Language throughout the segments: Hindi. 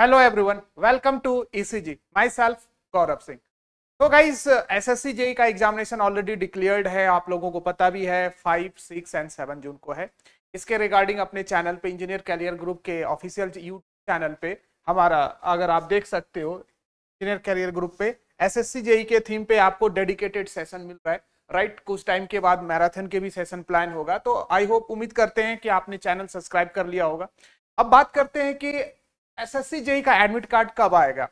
hello everyone welcome to ECG myself Gaurav Singh तो गाइस एसएससी जेई का एग्जामिनेशन ऑलरेडी डिक्लेयर्ड है आप लोगों को पता भी है five six and seven June को है इसके रिगार्डिंग अपने चैनल पे इंजीनियर कैरियर ग्रुप के ऑफिशियल यूट्यूब चैनल पे हमारा अगर आप देख सकते हो इंजीनियर कैरियर ग्रुप पे एस जेई के थीम पे आपको डेडिकेटेड सेशन मिल रहा है राइट right, कुछ टाइम के बाद मैराथन के भी सेशन प्लान होगा तो आई होप उम्मीद करते हैं कि आपने चैनल सब्सक्राइब कर लिया होगा अब बात करते हैं कि एसएससी जेई का एडमिट कार्ड कब आएगा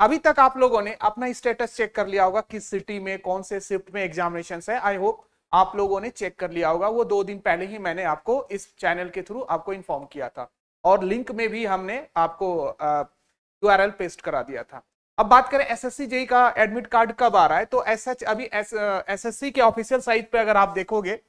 अभी तक आप लोगों ने अपना स्टेटस चेक कर लिया होगा किस सिटी में कौन से शिफ्ट में एग्जामिनेशन है आई होप आप लोगों ने चेक कर लिया होगा वो दो दिन पहले ही मैंने आपको इस चैनल के थ्रू आपको इन्फॉर्म किया था और लिंक में भी हमने आपको यू पेस्ट करा दिया था अब बात करें एसएससी जेई का एडमिट कार्ड कब आ रहा है तो एस एच अभी एसएससी के ऑफिशियल साइट पे अगर आप देखोगे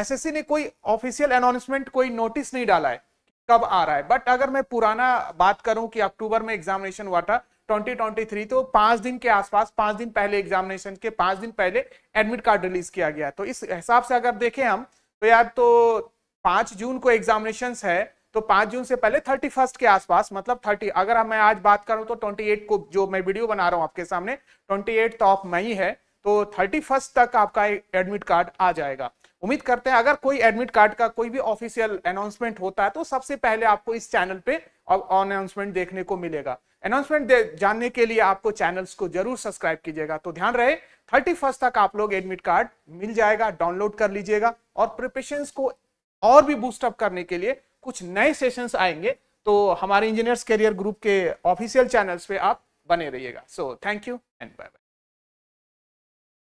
एसएससी ने कोई ऑफिशियल अनाउंसमेंट कोई नोटिस नहीं डाला है कब आ रहा है बट अगर मैं पुराना बात करूं कि अक्टूबर में एग्जामिनेशन हुआ था 2023 तो पांच दिन के आसपास पांच दिन पहले एग्जामिनेशन के पांच दिन पहले एडमिट कार्ड रिलीज किया गया तो इस हिसाब से अगर देखें हम तो यार तो पांच जून को एग्जामिनेशन है तो पांच जून से पहले थर्टी फर्स्ट के आसपास मतलब थर्टी अगर मैं आज बात करूं तो ट्वेंटी एट को जो मैं वीडियो बना रहा हूं आपके सामने ट्वेंटी एट ऑफ मई है तो थर्टी फर्स्ट तक आपका एडमिट कार्ड आ जाएगा उम्मीद करते हैं अगर कोई एडमिट कार्ड का कोई भी ऑफिशियल अनाउंसमेंट होता है तो सबसे पहले आपको इस चैनल पे अनाउंसमेंट देखने को मिलेगा अनाउंसमेंट जानने के लिए आपको चैनल्स को जरूर सब्सक्राइब कीजिएगा तो ध्यान रहे थर्टी फर्स्ट तक आप लोग एडमिट कार्ड मिल जाएगा डाउनलोड कर लीजिएगा और प्रिपरेशन को और भी बूस्टअप करने के लिए कुछ नए सेशन आएंगे तो हमारे इंजीनियर्स करियर ग्रुप के ऑफिशियल चैनल्स पे आप बने रहिएगा so thank you and bye bye